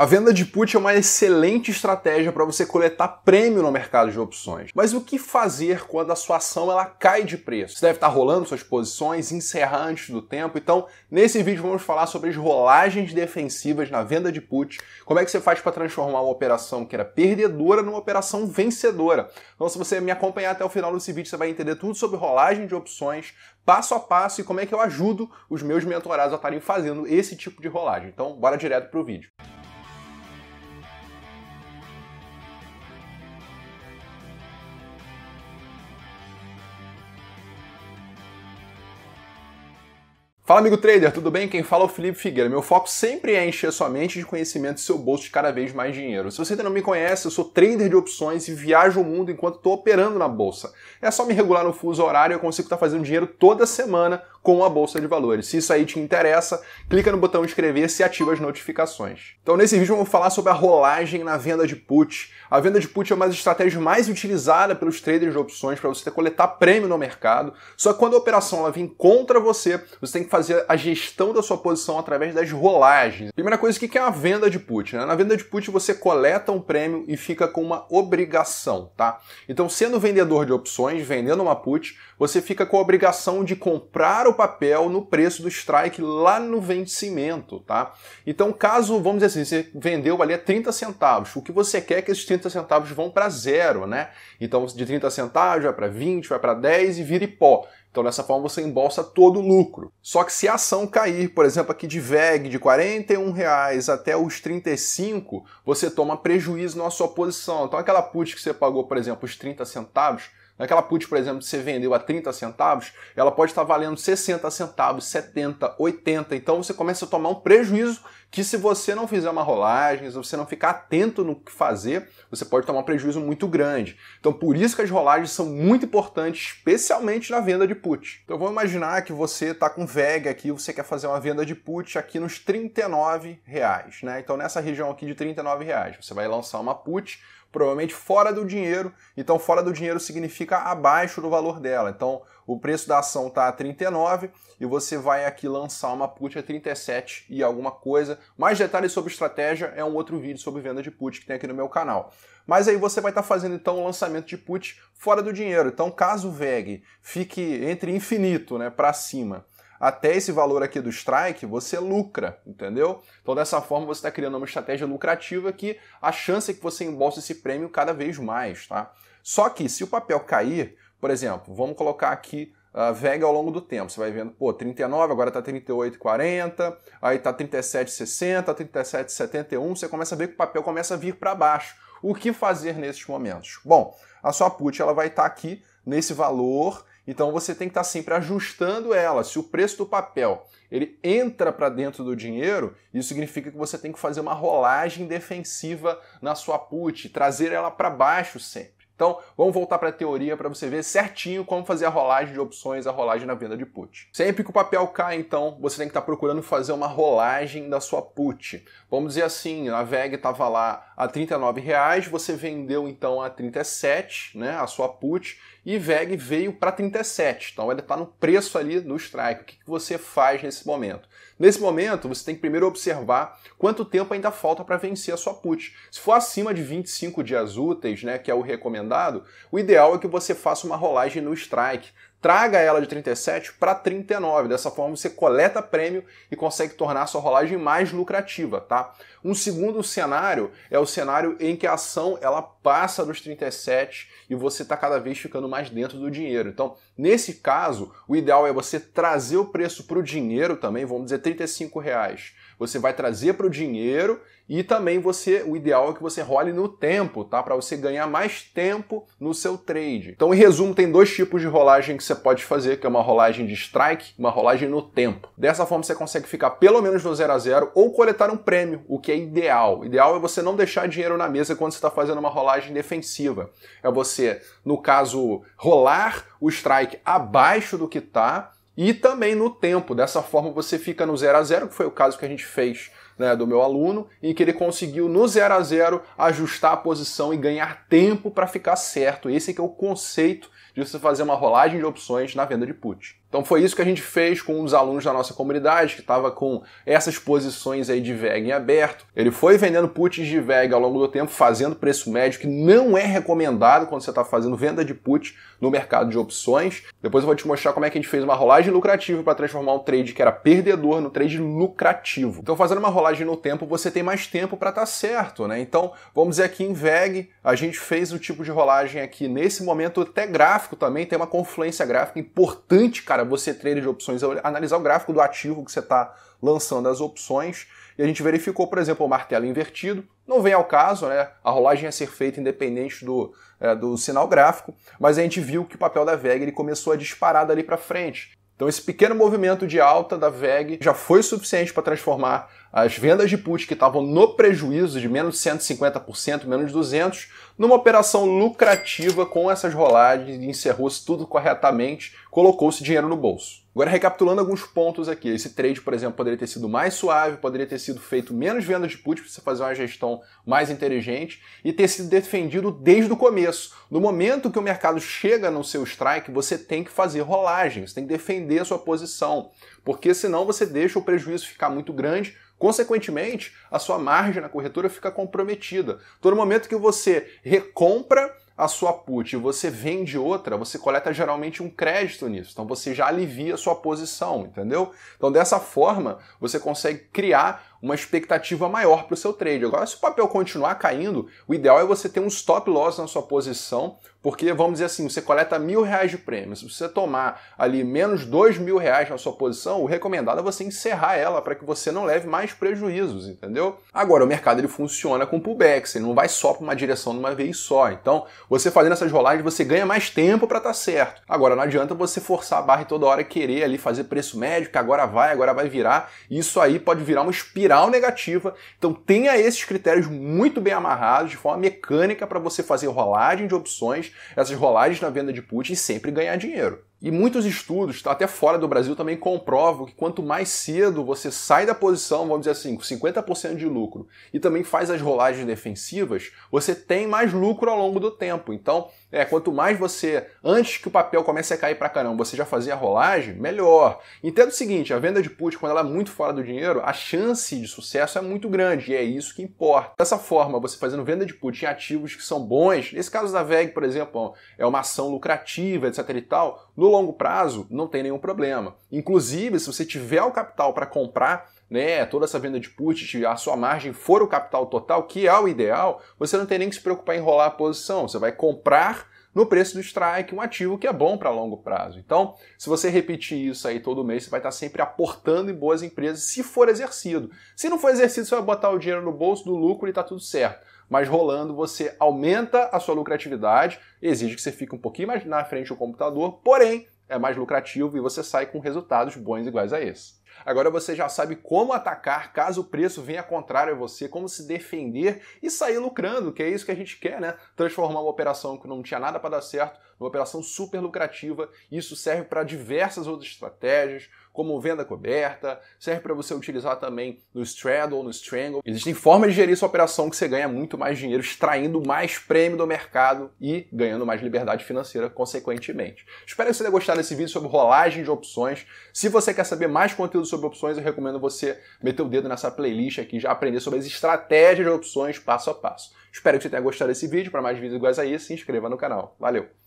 A venda de put é uma excelente estratégia para você coletar prêmio no mercado de opções. Mas o que fazer quando a sua ação ela cai de preço? Você deve estar tá rolando suas posições, encerrar antes do tempo. Então, nesse vídeo vamos falar sobre as rolagens defensivas na venda de put, como é que você faz para transformar uma operação que era perdedora numa operação vencedora. Então, se você me acompanhar até o final desse vídeo, você vai entender tudo sobre rolagem de opções, passo a passo e como é que eu ajudo os meus mentorados a estarem fazendo esse tipo de rolagem. Então, bora direto para o vídeo. Fala amigo trader, tudo bem? Quem fala é o Felipe Figueira. Meu foco sempre é encher sua mente de conhecimento e seu bolso de cada vez mais dinheiro. Se você ainda não me conhece, eu sou trader de opções e viajo o mundo enquanto estou operando na bolsa. É só me regular no fuso horário e eu consigo estar tá fazendo dinheiro toda semana com a bolsa de valores. Se isso aí te interessa, clica no botão inscrever-se e ativa as notificações. Então nesse vídeo vamos falar sobre a rolagem na venda de put. A venda de put é uma das estratégias mais utilizadas pelos traders de opções para você coletar prêmio no mercado. Só que quando a operação ela vem contra você, você tem que fazer fazer a gestão da sua posição através das rolagens. Primeira coisa, o que é uma venda de put? Né? Na venda de put você coleta um prêmio e fica com uma obrigação, tá? Então, sendo vendedor de opções, vendendo uma put, você fica com a obrigação de comprar o papel no preço do strike lá no vencimento, tá? Então, caso, vamos dizer assim, você vendeu ali a 30 centavos, o que você quer é que esses 30 centavos vão para zero, né? Então, de 30 centavos vai para 20, vai para 10 e vira pó. Então, dessa forma, você embolsa todo o lucro. Só que se a ação cair, por exemplo, aqui de VEG de R$ até os R$35, você toma prejuízo na sua posição. Então, aquela put que você pagou, por exemplo, os 30 centavos, Aquela put, por exemplo, que você vendeu a 30 centavos, ela pode estar valendo 60 centavos, 70, 80. Então você começa a tomar um prejuízo que se você não fizer uma rolagem, se você não ficar atento no que fazer, você pode tomar um prejuízo muito grande. Então por isso que as rolagens são muito importantes, especialmente na venda de put. Então vamos imaginar que você está com VEG aqui, você quer fazer uma venda de put aqui nos 39 reais, né? Então nessa região aqui de 39 reais, você vai lançar uma put provavelmente fora do dinheiro. Então, fora do dinheiro significa abaixo do valor dela. Então, o preço da ação está a 39 e você vai aqui lançar uma put a 37 e alguma coisa. Mais detalhes sobre estratégia é um outro vídeo sobre venda de put que tem aqui no meu canal. Mas aí você vai estar tá fazendo então o um lançamento de put fora do dinheiro. Então, caso o VEG fique entre infinito, né, para cima, até esse valor aqui do strike, você lucra, entendeu? Então, dessa forma, você está criando uma estratégia lucrativa que a chance é que você embolse esse prêmio cada vez mais, tá? Só que se o papel cair, por exemplo, vamos colocar aqui uh, VEG ao longo do tempo. Você vai vendo, pô, 39, agora está 38,40, aí está 37,60, 37,71, você começa a ver que o papel começa a vir para baixo. O que fazer nesses momentos? Bom, a sua put ela vai estar tá aqui nesse valor então você tem que estar sempre ajustando ela. Se o preço do papel ele entra para dentro do dinheiro, isso significa que você tem que fazer uma rolagem defensiva na sua put, trazer ela para baixo sempre. Então, vamos voltar para a teoria para você ver certinho como fazer a rolagem de opções, a rolagem na venda de put. Sempre que o papel cai, então, você tem que estar procurando fazer uma rolagem da sua put. Vamos dizer assim, a VEG estava lá a 39 reais, você vendeu então a 37, né, a sua put, e VEG veio para 37. Então ela está no preço ali do strike. O que, que você faz nesse momento? Nesse momento, você tem que primeiro observar quanto tempo ainda falta para vencer a sua put. Se for acima de 25 dias úteis, né, que é o recomendado, o ideal é que você faça uma rolagem no strike, traga ela de 37 para 39. Dessa forma você coleta prêmio e consegue tornar sua rolagem mais lucrativa, tá? Um segundo cenário é o cenário em que a ação ela passa dos 37 e você está cada vez ficando mais dentro do dinheiro. Então, Nesse caso, o ideal é você trazer o preço para o dinheiro também, vamos dizer 35 reais. Você vai trazer para o dinheiro e também você, o ideal é que você role no tempo, tá? Para você ganhar mais tempo no seu trade. Então, em resumo, tem dois tipos de rolagem que você pode fazer, que é uma rolagem de strike, uma rolagem no tempo. Dessa forma, você consegue ficar pelo menos no zero a zero ou coletar um prêmio, o que é ideal. O ideal é você não deixar dinheiro na mesa quando você está fazendo uma rolagem defensiva. É você, no caso, rolar o strike abaixo do que está e também no tempo. Dessa forma você fica no 0 a 0 que foi o caso que a gente fez né, do meu aluno, em que ele conseguiu no 0 a 0 ajustar a posição e ganhar tempo para ficar certo. Esse é que é o conceito de você fazer uma rolagem de opções na venda de put. Então foi isso que a gente fez com os alunos da nossa comunidade, que estava com essas posições aí de VEG em aberto. Ele foi vendendo puts de VEG ao longo do tempo, fazendo preço médio, que não é recomendado quando você está fazendo venda de put no mercado de opções. Depois eu vou te mostrar como é que a gente fez uma rolagem lucrativa para transformar um trade que era perdedor no trade lucrativo. Então fazendo uma rolagem no tempo, você tem mais tempo para estar tá certo, né? Então vamos dizer aqui em VEG, a gente fez o um tipo de rolagem aqui nesse momento até gráfico também, tem uma confluência gráfica importante, cara cara, você trader de opções, é analisar o gráfico do ativo que você está lançando as opções. E a gente verificou, por exemplo, o martelo invertido. Não vem ao caso, né? A rolagem a é ser feita independente do, é, do sinal gráfico, mas a gente viu que o papel da VEG ele começou a disparar dali para frente. Então esse pequeno movimento de alta da VEG já foi suficiente para transformar as vendas de put que estavam no prejuízo de menos 150%, menos 200, numa operação lucrativa com essas rolagens, encerrou-se tudo corretamente, colocou-se dinheiro no bolso. Agora, recapitulando alguns pontos aqui, esse trade, por exemplo, poderia ter sido mais suave, poderia ter sido feito menos vendas de put para você fazer uma gestão mais inteligente e ter sido defendido desde o começo. No momento que o mercado chega no seu strike, você tem que fazer rolagens, tem que defender a sua posição, porque senão você deixa o prejuízo ficar muito grande Consequentemente, a sua margem na corretora fica comprometida. Todo então, momento que você recompra a sua put e você vende outra, você coleta geralmente um crédito nisso. Então você já alivia a sua posição, entendeu? Então dessa forma, você consegue criar uma expectativa maior para o seu trade. Agora, se o papel continuar caindo, o ideal é você ter um stop loss na sua posição, porque vamos dizer assim, você coleta mil reais de prêmio. Se você tomar ali menos dois mil reais na sua posição, o recomendado é você encerrar ela para que você não leve mais prejuízos, entendeu? Agora, o mercado ele funciona com pullbacks, ele não vai só para uma direção de uma vez só. Então, você fazendo essas rolagens, você ganha mais tempo para estar tá certo. Agora, não adianta você forçar a barra toda hora querer ali fazer preço médio, que agora vai, agora vai virar. Isso aí pode virar uma espiral negativa. Então tenha esses critérios muito bem amarrados de forma mecânica para você fazer rolagem de opções, essas rolagens na venda de put e sempre ganhar dinheiro. E muitos estudos, até fora do Brasil, também comprovam que quanto mais cedo você sai da posição, vamos dizer assim, com 50% de lucro e também faz as rolagens defensivas, você tem mais lucro ao longo do tempo. Então, é, quanto mais você, antes que o papel comece a cair para caramba, você já fazia a rolagem, melhor. Entenda o seguinte, a venda de put, quando ela é muito fora do dinheiro, a chance de sucesso é muito grande e é isso que importa. Dessa forma, você fazendo venda de put em ativos que são bons, nesse caso da VEG, por exemplo, é uma ação lucrativa, etc e tal, no longo prazo, não tem nenhum problema. Inclusive, se você tiver o capital para comprar né, toda essa venda de put, a sua margem for o capital total, que é o ideal, você não tem nem que se preocupar em enrolar a posição. Você vai comprar no preço do strike, um ativo que é bom para longo prazo. Então, se você repetir isso aí todo mês, você vai estar tá sempre aportando em boas empresas, se for exercido. Se não for exercido, você vai botar o dinheiro no bolso do lucro e está tudo certo. Mas rolando, você aumenta a sua lucratividade, exige que você fique um pouquinho mais na frente do computador, porém, é mais lucrativo e você sai com resultados bons iguais a esse. Agora você já sabe como atacar caso o preço venha contrário a você, como se defender e sair lucrando, que é isso que a gente quer, né? Transformar uma operação que não tinha nada para dar certo numa operação super lucrativa. Isso serve para diversas outras estratégias, como venda coberta, serve para você utilizar também no straddle, ou no strangle. Existem formas de gerir sua operação que você ganha muito mais dinheiro extraindo mais prêmio do mercado e ganhando mais liberdade financeira consequentemente. Espero que você tenha gostado desse vídeo sobre rolagem de opções. Se você quer saber mais conteúdo conteúdo sobre opções, eu recomendo você meter o dedo nessa playlist aqui já aprender sobre as estratégias de opções passo a passo. Espero que você tenha gostado desse vídeo. Para mais vídeos iguais a esse, se inscreva no canal. Valeu!